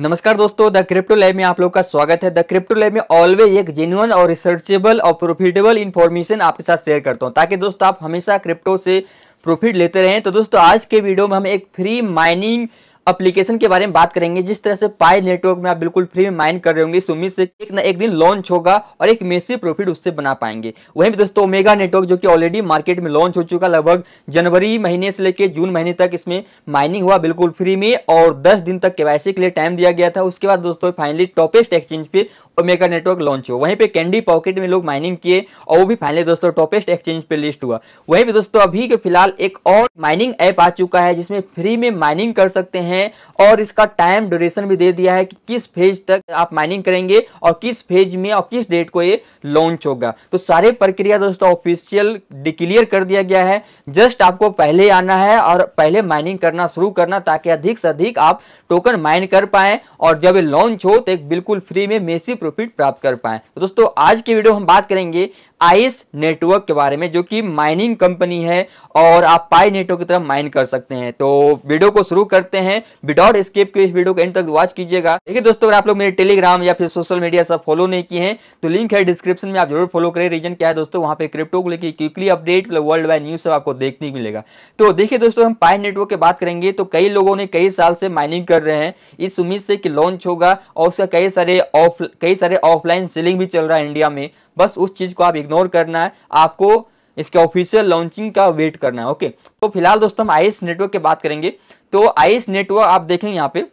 नमस्कार दोस्तों the crypto lab में आप लोग का स्वागत है द क्रिप्टो लैब में ऑलवेज एक जेन्यून और रिसर्चेबल और प्रॉफिटेबल इन्फॉर्मेशन आपके साथ शेयर करता हूं ताकि दोस्तों आप हमेशा क्रिप्टो से प्रॉफिट लेते रहें तो दोस्तों आज के वीडियो में हम एक फ्री माइनिंग अप्लीकेशन के बारे में बात करेंगे जिस तरह से पाई नेटवर्क में आप बिल्कुल फ्री में माइन कर रहे होंगे इस उम्मीद से एक ना एक दिन लॉन्च होगा और एक मेसी प्रॉफिट उससे बना पाएंगे वहीं भी दोस्तों ओमेगा नेटवर्क जो कि ऑलरेडी मार्केट में लॉन्च हो चुका लगभग जनवरी महीने से लेकर जून महीने तक इसमें माइनिंग हुआ बिल्कुल फ्री में और दस दिन तक केवाईसी के लिए टाइम दिया गया था उसके बाद दोस्तों फाइनली टॉपेस्ट एक्सचेंज पे ओमेगा नेटवर्क लॉन्च हुआ वहीं पर कैंडी पॉकेट में लोग माइनिंग किए और वो भी फाइनली दोस्तों टॉपेस्ट एक्सचेंज पे लिस्ट हुआ वहीं भी दोस्तों अभी के फिलहाल एक और माइनिंग ऐप आ चुका है जिसमें फ्री में माइनिंग कर सकते हैं है और इसका टाइम ड्यूरेशन भी दे दिया है कि किस फेज तक आप माइनिंग करेंगे और किस फेज में और किस डेट को ये लॉन्च होगा तो सारे प्रक्रिया दोस्तों ऑफिशियल डिक्लियर कर दिया गया है जस्ट आपको पहले आना है और पहले माइनिंग करना शुरू करना ताकि अधिक से अधिक आप टोकन माइन कर पाए और जब ये लॉन्च हो तो एक बिल्कुल फ्री में मेसी प्रॉफिट प्राप्त कर पाए तो दोस्तों आज की वीडियो हम बात करेंगे आइस नेटवर्क के बारे में जो कि माइनिंग कंपनी है और आप पाई नेटवर्क की तरफ माइन कर सकते हैं तो वीडियो को शुरू करते हैं विदाउट स्केप के इस वीडियो को एंड तक वॉच कीजिएगा देखिए दोस्तों अगर आप लोग मेरे टेलीग्राम या फिर सोशल मीडिया सब फॉलो नहीं किए हैं तो लिंक है डिस्क्रिप्शन में आप जरूर फॉलो करें रीजन क्या है दोस्तों वहाँ पे क्रिप्टो को लेकर quickly update world wide news सब आपको देखने को मिलेगा तो देखिए दोस्तों हम पाइन नेटवर्क की बात करेंगे तो कई लोगों ने कई साल से माइनिंग कर रहे हैं इस उम्मीद से कि लॉन्च होगा और उसका कई सारे ऑफ कई सारे ऑफलाइन सेलिंग भी चल रहा है इंडिया में बस उस चीज़ को आप इग्नोर करना है आपको इसके ऑफिशियल लॉन्चिंग का वेट करना है ओके तो फिलहाल दोस्तों हम आईएस नेटवर्क की बात करेंगे तो आईस नेटवर्क आप देखेंगे यहाँ पे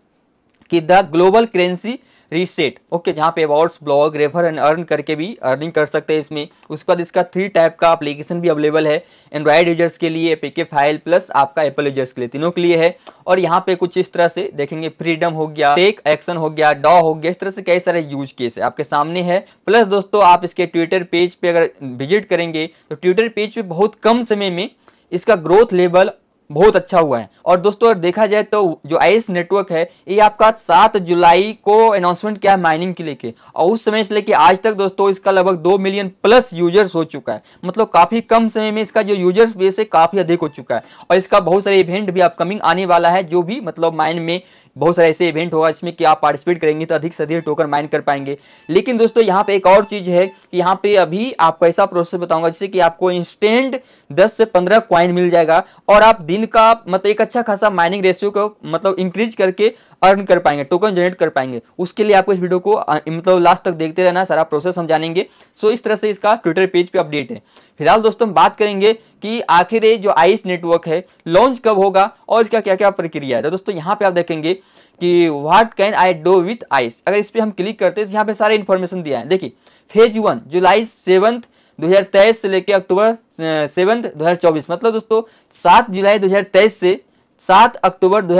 कि the global currency reset okay जहाँ पे awards blog refer and earn करके भी अर्निंग कर सकते हैं इसमें उसके बाद इसका थ्री टाइप का एप्लीकेशन भी अवेलेबल है एंड्रॉयड यूजर्स के लिए पीके फाइल प्लस आपका एप्पल यूजर्स के लिए तीनों के लिए है और यहाँ पे कुछ इस तरह से देखेंगे फ्रीडम हो गया टेक एक्शन हो गया डॉ हो गया इस तरह से कई सारे यूज केस है आपके सामने है प्लस दोस्तों आप इसके ट्विटर पेज पर पे अगर विजिट करेंगे तो ट्विटर पेज पर पे बहुत कम समय में इसका ग्रोथ लेवल बहुत अच्छा हुआ है और दोस्तों अगर देखा जाए तो जो आइस नेटवर्क है ये आपका सात जुलाई को अनाउंसमेंट किया है माइनिंग के लेके और उस समय से लेके आज तक दोस्तों इसका लगभग दो मिलियन प्लस यूजर्स हो चुका है मतलब काफ़ी कम समय में इसका जो यूजर्स बेस है काफ़ी अधिक हो चुका है और इसका बहुत सारे इवेंट भी अपकमिंग आने वाला है जो भी मतलब माइन में बहुत सारे ऐसे इवेंट होगा जिसमें कि आप पार्टिसिपेट करेंगे तो अधिक से अधिक टोकन माइन कर पाएंगे लेकिन दोस्तों यहाँ पे एक और चीज़ है कि यहाँ पे अभी आपको ऐसा प्रोसेस बताऊंगा जिससे कि आपको इंस्टेंट 10 से 15 क्वाइन मिल जाएगा और आप दिन का मतलब एक अच्छा खासा माइनिंग रेशियो को मतलब इंक्रीज करके अर्न कर पाएंगे टोकन जनरेट कर पाएंगे उसके लिए आपको इस वीडियो को मतलब लास्ट तक देखते रहना सारा प्रोसेस हम जानेंगे सो इस तरह से इसका ट्विटर पेज पे अपडेट है फिलहाल दोस्तों हम बात करेंगे कि आखिर ये जो आइस नेटवर्क है लॉन्च कब होगा और इसका क्या क्या प्रक्रिया है तो दोस्तों यहाँ पे आप देखेंगे कि what can I do with ice अगर इस पर हम क्लिक करते हैं तो यहाँ पे सारे इन्फॉर्मेशन दिया है देखिए फेज वन जुलाई सेवन्थ 2023 से लेकर अक्टूबर सेवन्थ दो मतलब दोस्तों सात जुलाई दो से सात अक्टूबर दो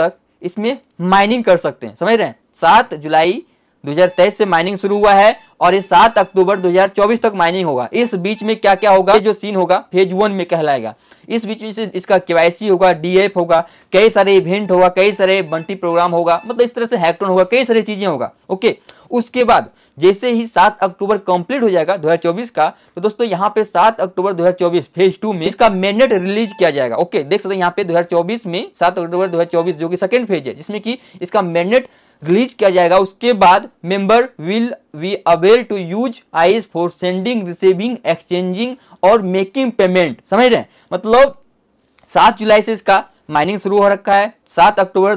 तक इसमें माइनिंग कर सकते हैं समझ रहे हैं सात जुलाई 2023 से माइनिंग शुरू हुआ है और ये 7 अक्टूबर 2024 तक माइनिंग होगा इस बीच में क्या क्या होगा जो सीन होगा फेज वन में कहलाएगा इस बीच में इसका केवाईसी होगा डीएफ होगा कई सारे इवेंट होगा कई सारे बंटी प्रोग्राम होगा मतलब इस तरह से हैकटोन होगा कई सारी चीजें होगा ओके उसके बाद जैसे ही 7 अक्टूबर कंप्लीट हो जाएगा 2024 का तो दोस्तों यहाँ पे 7 अक्टूबर 2024 फेज टू में इसका मैंडेट रिलीज किया जाएगा ओके देख सकते हैं यहाँ पे 2024 में 7 अक्टूबर 2024 जो कि सेकंड फेज है जिसमें कि इसका मैंडेट रिलीज किया जाएगा उसके बाद member will we avail to use ice for sending receiving exchanging और मेकिंग पेमेंट समझ रहे हैं मतलब सात जुलाई से इसका माइनिंग शुरू हो रखा है सात अक्टूबर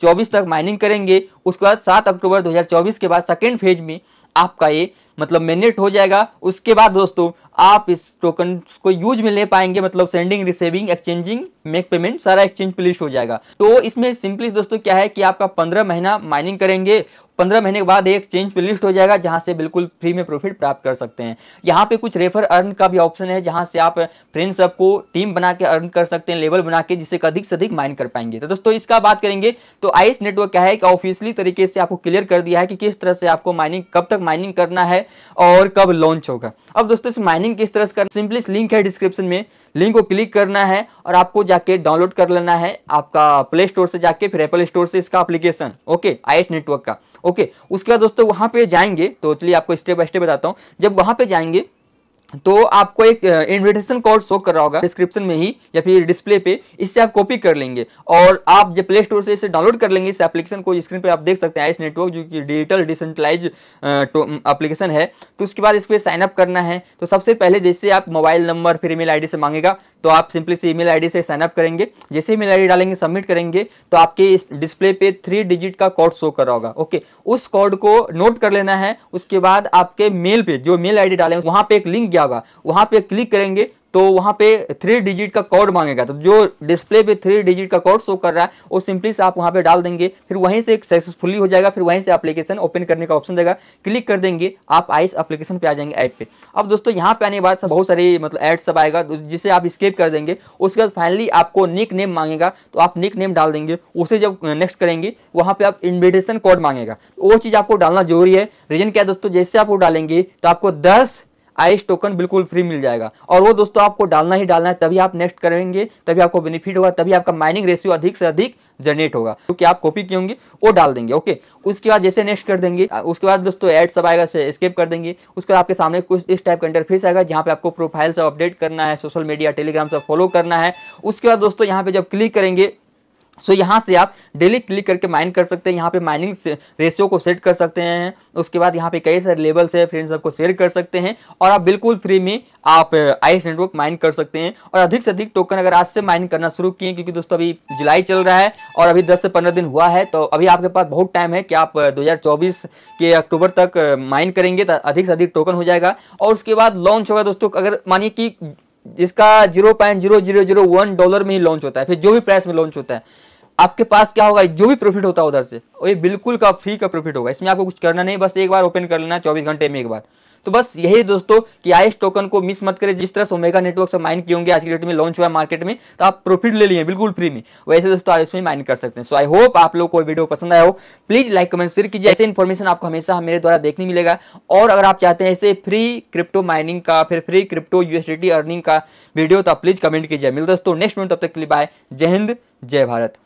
2024 तक माइनिंग करेंगे उसके बाद सात अक्टूबर 2024 के बाद सेकेंड फेज में आपका ये मतलब मेनेट हो जाएगा उसके बाद दोस्तों आप इस टोकन को यूज में ले पाएंगे मतलब sending receiving exchanging make payment सारा एक्सचेंज प्लिस्ट हो जाएगा तो इसमें सिंपली दोस्तों क्या है कि आपका पंद्रह महीना माइनिंग करेंगे पंद्रह महीने के बाद एक चेंज पे लिस्ट हो जाएगा जहां से बिल्कुल फ्री में प्रॉफिट प्राप्त कर सकते हैं यहाँ पे कुछ रेफर अर्न का भी ऑप्शन है जहां से आप फ्रेंड्स सबको टीम बना के अर्न कर सकते हैं लेवल बना के जिससे अधिक से अधिक माइन कर पाएंगे तो दोस्तों इसका बात करेंगे तो आइस नेटवर्क क्या है कि ऑफिशियली तरीके से आपको क्लियर कर दिया है कि किस तरह से आपको माइनिंग कब तक माइनिंग करना है और कब लॉन्च होगा अब दोस्तों इस माइनिंग किस तरह से सिंपली लिंक है डिस्क्रिप्शन में लिंक को क्लिक करना है और आपको जाके डाउनलोड कर लेना है आपका प्ले स्टोर से जाके फिर एप्पल स्टोर से इसका एप्लीकेशन ओके आई नेटवर्क का ओके उसके बाद दोस्तों वहां पर जाएंगे तो चलिए आपको स्टेप बाय स्टेप बताता हूँ जब वहां पर जाएंगे तो आपको एक इनविटेशन कोड शो कर रहा होगा डिस्क्रिप्शन में ही या फिर डिस्प्ले पे इससे आप कॉपी कर लेंगे और आप जब प्ले स्टोर से इसे डाउनलोड कर लेंगे इस एप्लीकेशन को स्क्रीन पे आप देख सकते हैं आइस नेटवर्क जो कि डिजिटल डिसेंट्रलाइज एप्लीकेशन है तो उसके बाद इस पर साइनअप करना है तो सबसे पहले जैसे आप मोबाइल नंबर फिर ईमेल आई से मांगेगा तो आप सिंपली से ईमेल आई से साइनअप करेंगे जैसे ईमेल आई डालेंगे सबमिट करेंगे तो आपके इस डिस्प्ले पे थ्री डिजिट का कोड शो कर रहा होगा ओके उस कोड को नोट कर लेना है उसके बाद आपके मेल पे जो मेल आई डी डालेंगे वहां पे एक लिंक क्या होगा वहां पे क्लिक करेंगे तो वहां पे थ्री डिजिट का कोड मांगेगा तो जो डिस्प्ले पे थ्री डिजिट का कोड शो कर रहा है वो सिंपली से आप वहां पे डाल देंगे फिर वहीं से एक सक्सेसफुली हो जाएगा फिर वहीं से एप्लीकेशन ओपन करने का ऑप्शन देगा क्लिक कर देंगे आप आइस एप्लीकेशन पे आ जाएंगे ऐप पे अब दोस्तों यहाँ पे आने के बाद बहुत सारी मतलब एड सब आएगा तो जिसे आप स्केप कर देंगे उसके बाद फाइनली आपको निक नेम मांगेगा तो आप निक नेम डाल देंगे उसे जब नेक्स्ट करेंगे वहां पर आप इन्विटेशन कोड मांगेगा तो वो चीज़ आपको डालना जरूरी है रीजन क्या है दोस्तों जैसे आप वो डालेंगे तो आपको दस आइस टोकन बिल्कुल फ्री मिल जाएगा और वो दोस्तों आपको डालना ही डालना है तभी आप नेक्स्ट करेंगे तभी आपको बेनिफिट होगा तभी आपका माइनिंग रेशियो अधिक से अधिक जनरेट होगा क्योंकि तो आप कॉपी की होंगी वो डाल देंगे ओके उसके बाद जैसे नेक्स्ट कर देंगे उसके बाद दोस्तों एड सब आएगा स्केप कर देंगे उसके बाद आपके सामने कुछ इस टाइप का इंटरफेस आएगा जहाँ पे आपको प्रोफाइल सब अपडेट करना है सोशल मीडिया टेलीग्राम सब फॉलो करना है उसके बाद दोस्तों यहाँ पे जब क्लिक करेंगे सो so, यहाँ से आप डेली क्लिक करके माइन कर सकते हैं यहाँ पे माइनिंग रेशियो को सेट कर सकते हैं उसके बाद यहाँ पे कई सारे लेवल्स है फ्रेंड्स आपको शेयर कर सकते हैं और आप बिल्कुल फ्री में आप आइस नेटवर्क माइन कर सकते हैं और अधिक से अधिक टोकन अगर आज से माइन करना शुरू किए क्योंकि दोस्तों अभी जुलाई चल रहा है और अभी दस से पंद्रह दिन हुआ है तो अभी आपके पास बहुत टाइम है कि आप uh, दो के अक्टूबर तक माइन uh, करेंगे तो अधिक से अधिक टोकन हो जाएगा और उसके बाद लॉन्च होगा दोस्तों अगर मानिए कि इसका zero point zero zero zero one dollar में ही लॉन्च होता है फिर जो भी प्राइस में लॉन्च होता है आपके पास क्या होगा जो भी प्रॉफिट होता है उधर से ये बिल्कुल का फ्री का प्रॉफिट होगा इसमें आपको कुछ करना नहीं बस एक बार ओपन कर लेना चौबीस घंटे में एक बार तो बस यही दोस्तों कि आई टोकन को मिस मत करें जिस तरह से ओमेगा नेटवर्क से माइन किए होंगे आज की डेट में लॉन्च हुआ मार्केट में तो आप प्रॉफिट ले लिए बिल्कुल फ्री में वैसे दोस्तों आप इसमें माइन कर सकते हैं सो आई होप आप लोग को वीडियो पसंद आया हो प्लीज लाइक कमेंट शेयर कीजिए ऐसे इन्फॉर्मेशन आपको हमेशा मेरे द्वारा देखने मिलेगा और अगर आप चाहते हैं ऐसे फ्री क्रिप्टो माइनिंग का फिर फ्री क्रिप्टो यूएसडी अर्निंग का वीडियो तो आप प्लीज कमेंट कीजिए मिल दोस्तों नेक्स्ट मिनट तब तक के लिए बाय जय हिंद जय भारत